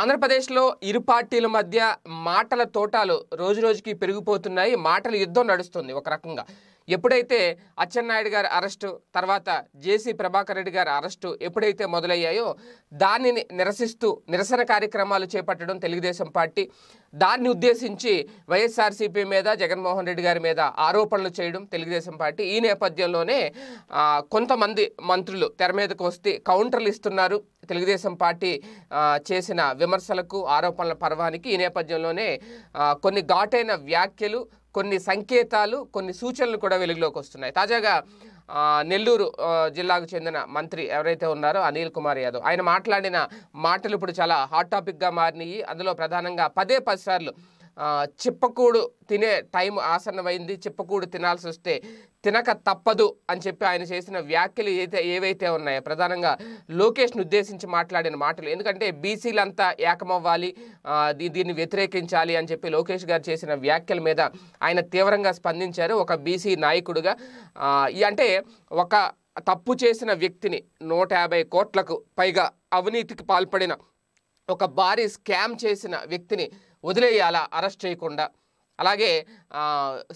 ఆంధ్రప్రదేశ్లో ఇరు పార్టీల మధ్య మాటల తోటాలు రోజురోజుకి పెరిగిపోతున్నాయి మాటల యుద్ధం నడుస్తుంది ఒక రకంగా ఎప్పుడైతే అచ్చెన్నాయుడు గారి అరెస్టు తర్వాత జేసీ ప్రభాకర్ రెడ్డి గారి అరెస్టు ఎప్పుడైతే మొదలయ్యాయో దానిని నిరసిస్తూ నిరసన కార్యక్రమాలు చేపట్టడం తెలుగుదేశం పార్టీ దాన్ని ఉద్దేశించి వైఎస్ఆర్సీపీ మీద జగన్మోహన్ రెడ్డి గారి మీద ఆరోపణలు చేయడం తెలుగుదేశం పార్టీ ఈ నేపథ్యంలోనే కొంతమంది మంత్రులు తెర మీదకు వస్తే కౌంటర్లు ఇస్తున్నారు తెలుగుదేశం పార్టీ చేసిన విమర్శలకు ఆరోపణల పర్వానికి ఈ నేపథ్యంలోనే కొన్ని ఘాటైన వ్యాఖ్యలు కొన్ని సంకేతాలు కొన్ని సూచనలు కూడా వెలుగులోకి వస్తున్నాయి తాజాగా నెల్లూరు జిల్లాకు చెందిన మంత్రి ఎవరైతే ఉన్నారో అనిల్ కుమార్ యాదవ్ ఆయన మాట్లాడిన మాటలు ఇప్పుడు చాలా హాట్ టాపిక్గా మారినాయి అందులో ప్రధానంగా పదే పది సార్లు చిప్పకూడు తినే టైం ఆసన్నమైంది చిప్పకూడు తినాల్సి వస్తే తినక తప్పదు అని చెప్పి ఆయన చేసిన వ్యాఖ్యలు ఏదైతే ఏవైతే ఉన్నాయో ప్రధానంగా లోకేష్ను ఉద్దేశించి మాట్లాడిన మాటలు ఎందుకంటే బీసీలంతా ఏకమవ్వాలి దీన్ని వ్యతిరేకించాలి అని చెప్పి లోకేష్ గారు చేసిన వ్యాఖ్యల మీద ఆయన తీవ్రంగా స్పందించారు ఒక బీసీ నాయకుడుగా అంటే ఒక తప్పు చేసిన వ్యక్తిని నూట యాభై కోట్లకు పైగా అవినీతికి పాల్పడిన ఒక భారీ స్కామ్ చేసిన వ్యక్తిని వదిలేయాలా అరెస్ట్ చేయకుండా అలాగే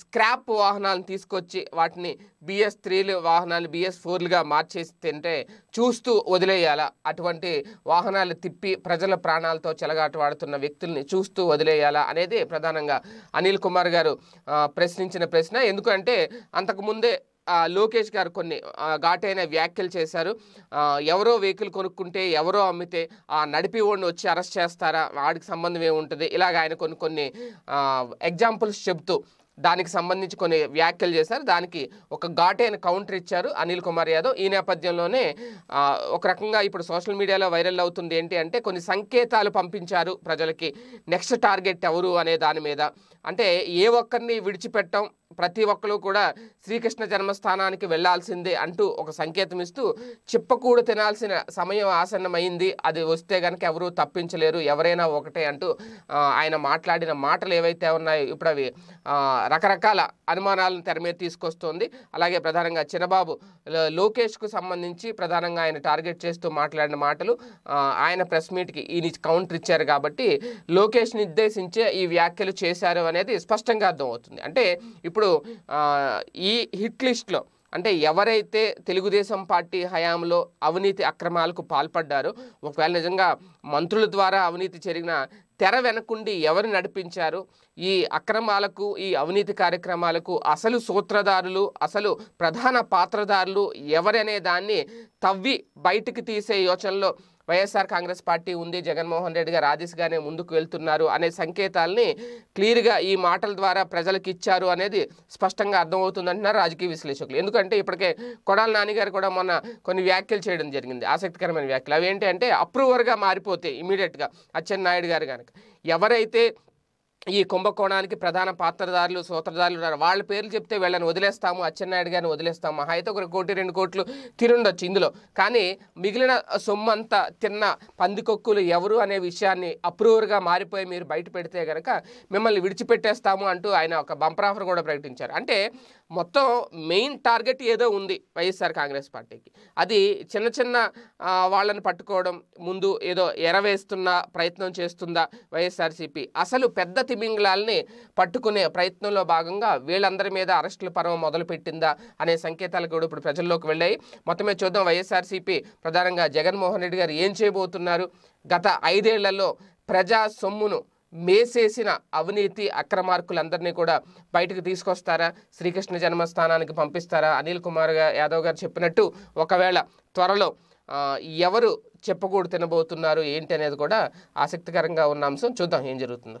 స్క్రాప్ వాహనాలను తీసుకొచ్చి వాటిని బిఎస్ త్రీలు వాహనాలు బిఎస్ ఫోర్లుగా మార్చేసి తింటే చూస్తూ వదిలేయాలా అటువంటి వాహనాలు తిప్పి ప్రజల ప్రాణాలతో చెలగాటవాడుతున్న వ్యక్తుల్ని చూస్తూ వదిలేయాలా అనేది ప్రధానంగా అనిల్ కుమార్ గారు ప్రశ్నించిన ప్రశ్న ఎందుకంటే అంతకుముందే లోకేష్ గారు కొన్ని ఘాటైన వ్యాఖ్యలు చేశారు ఎవరో వెహికల్ కొనుక్కుంటే ఎవరో అమ్మితే ఆ నడిపి వాడిని వచ్చి అరెస్ట్ చేస్తారా వాడికి సంబంధం ఏముంటుంది ఇలాగ ఆయన కొన్ని కొన్ని ఎగ్జాంపుల్స్ చెబుతూ దానికి సంబంధించి కొన్ని వ్యాఖ్యలు చేశారు దానికి ఒక ఘాటైన కౌంటర్ ఇచ్చారు అనిల్ కుమార్ యాదవ్ ఈ నేపథ్యంలోనే ఒక రకంగా ఇప్పుడు సోషల్ మీడియాలో వైరల్ అవుతుంది ఏంటి అంటే కొన్ని సంకేతాలు పంపించారు ప్రజలకి నెక్స్ట్ టార్గెట్ ఎవరు అనే దాని మీద అంటే ఏ ఒక్కరిని విడిచిపెట్టడం ప్రతి ఒక్కరు కూడా శ్రీకృష్ణ జన్మస్థానానికి వెళ్లాల్సిందే అంటూ ఒక సంకేతం ఇస్తూ చిప్పకూడు తినాల్సిన సమయం ఆసన్నమైంది అది వస్తే కనుక ఎవరూ తప్పించలేరు ఎవరైనా ఒకటే అంటూ ఆయన మాట్లాడిన మాటలు ఏవైతే ఉన్నాయో ఇప్పుడు అవి రకరకాల అనుమానాలను తెర మీద తీసుకొస్తుంది అలాగే ప్రధానంగా చిన్నబాబు లోకేష్కు సంబంధించి ప్రధానంగా ఆయన టార్గెట్ చేస్తూ మాట్లాడిన మాటలు ఆయన ప్రెస్ మీట్కి ఈయన కౌంటర్ ఇచ్చారు కాబట్టి లోకేష్ నిర్దేశించే ఈ వ్యాఖ్యలు చేశారు అనేది స్పష్టంగా అర్థమవుతుంది అంటే ఇప్పుడు ఈ హిట్ లిస్ట్లో అంటే ఎవరైతే తెలుగుదేశం పార్టీ హయాంలో అవినీతి అక్రమాలకు పాల్పడ్డారో ఒకవేళ నిజంగా మంత్రుల ద్వారా అవినీతి జరిగిన తెర వెనకుండి ఎవరు నడిపించారు ఈ అక్రమాలకు ఈ అవినీతి కార్యక్రమాలకు అసలు సూత్రధారులు అసలు ప్రధాన పాత్రధారులు ఎవరనే దాన్ని తవ్వి బయటికి తీసే యోచనలో వైఎస్ఆర్ కాంగ్రెస్ పార్టీ ఉంది జగన్మోహన్ రెడ్డి గారు ఆదిశగానే ముందుకు వెళ్తున్నారు అనే సంకేతాలని క్లియర్గా ఈ మాటల ద్వారా ప్రజలకు ఇచ్చారు అనేది స్పష్టంగా అర్థమవుతుందంటున్నారు రాజకీయ విశ్లేషకులు ఎందుకంటే ఇప్పటికే కొడాల గారు కూడా మొన్న కొన్ని వ్యాఖ్యలు చేయడం జరిగింది ఆసక్తికరమైన వ్యాఖ్యలు అవి ఏంటంటే అప్రూవర్గా మారిపోతే ఇమీడియట్గా అచ్చెన్నాయుడు గారు కనుక ఎవరైతే ఈ కుంభకోణానికి ప్రధాన పాత్రదారులు సూత్రధారులు ఉన్నారు వాళ్ళ పేర్లు చెప్తే వీళ్ళని వదిలేస్తాము అచ్చెన్నాయుడు గారిని వదిలేస్తాము మహా అయితే ఒక కోటి రెండు కోట్లు తిరుండొచ్చు ఇందులో కానీ మిగిలిన సొమ్ము అంతా తిన్న పందికొక్కులు ఎవరు అనే విషయాన్ని అప్రూవర్గా మారిపోయి మీరు బయట పెడితే కనుక మిమ్మల్ని విడిచిపెట్టేస్తాము అంటూ ఆయన ఒక బంపర్ ఆఫర్ కూడా ప్రకటించారు అంటే మొత్తం మెయిన్ టార్గెట్ ఏదో ఉంది వైఎస్ఆర్ కాంగ్రెస్ పార్టీకి అది చిన్న చిన్న వాళ్ళని పట్టుకోవడం ముందు ఏదో ఎరవేస్తున్న ప్రయత్నం చేస్తుందా వైఎస్ఆర్సీపీ అసలు పెద్ద ప్రతిబింబలాల్ని పట్టుకునే ప్రయత్నంలో భాగంగా వీళ్ళందరి మీద అరెస్టుల పర్వం మొదలుపెట్టిందా అనే సంకేతాలు కూడా ఇప్పుడు ప్రజల్లోకి వెళ్ళాయి మొత్తమే చూద్దాం వైఎస్ఆర్సీపీ ప్రధానంగా జగన్మోహన్ రెడ్డి గారు ఏం చేయబోతున్నారు గత ఐదేళ్లలో ప్రజా సొమ్మును మేసేసిన అవినీతి అక్రమార్కులందరినీ కూడా బయటకు తీసుకొస్తారా శ్రీకృష్ణ జన్మస్థానానికి పంపిస్తారా అనిల్ కుమార్ యాదవ్ గారు చెప్పినట్టు ఒకవేళ త్వరలో ఎవరు చెప్పకూడు తినబోతున్నారు ఏంటి అనేది కూడా ఆసక్తికరంగా ఉన్న అంశం చూద్దాం ఏం జరుగుతుందో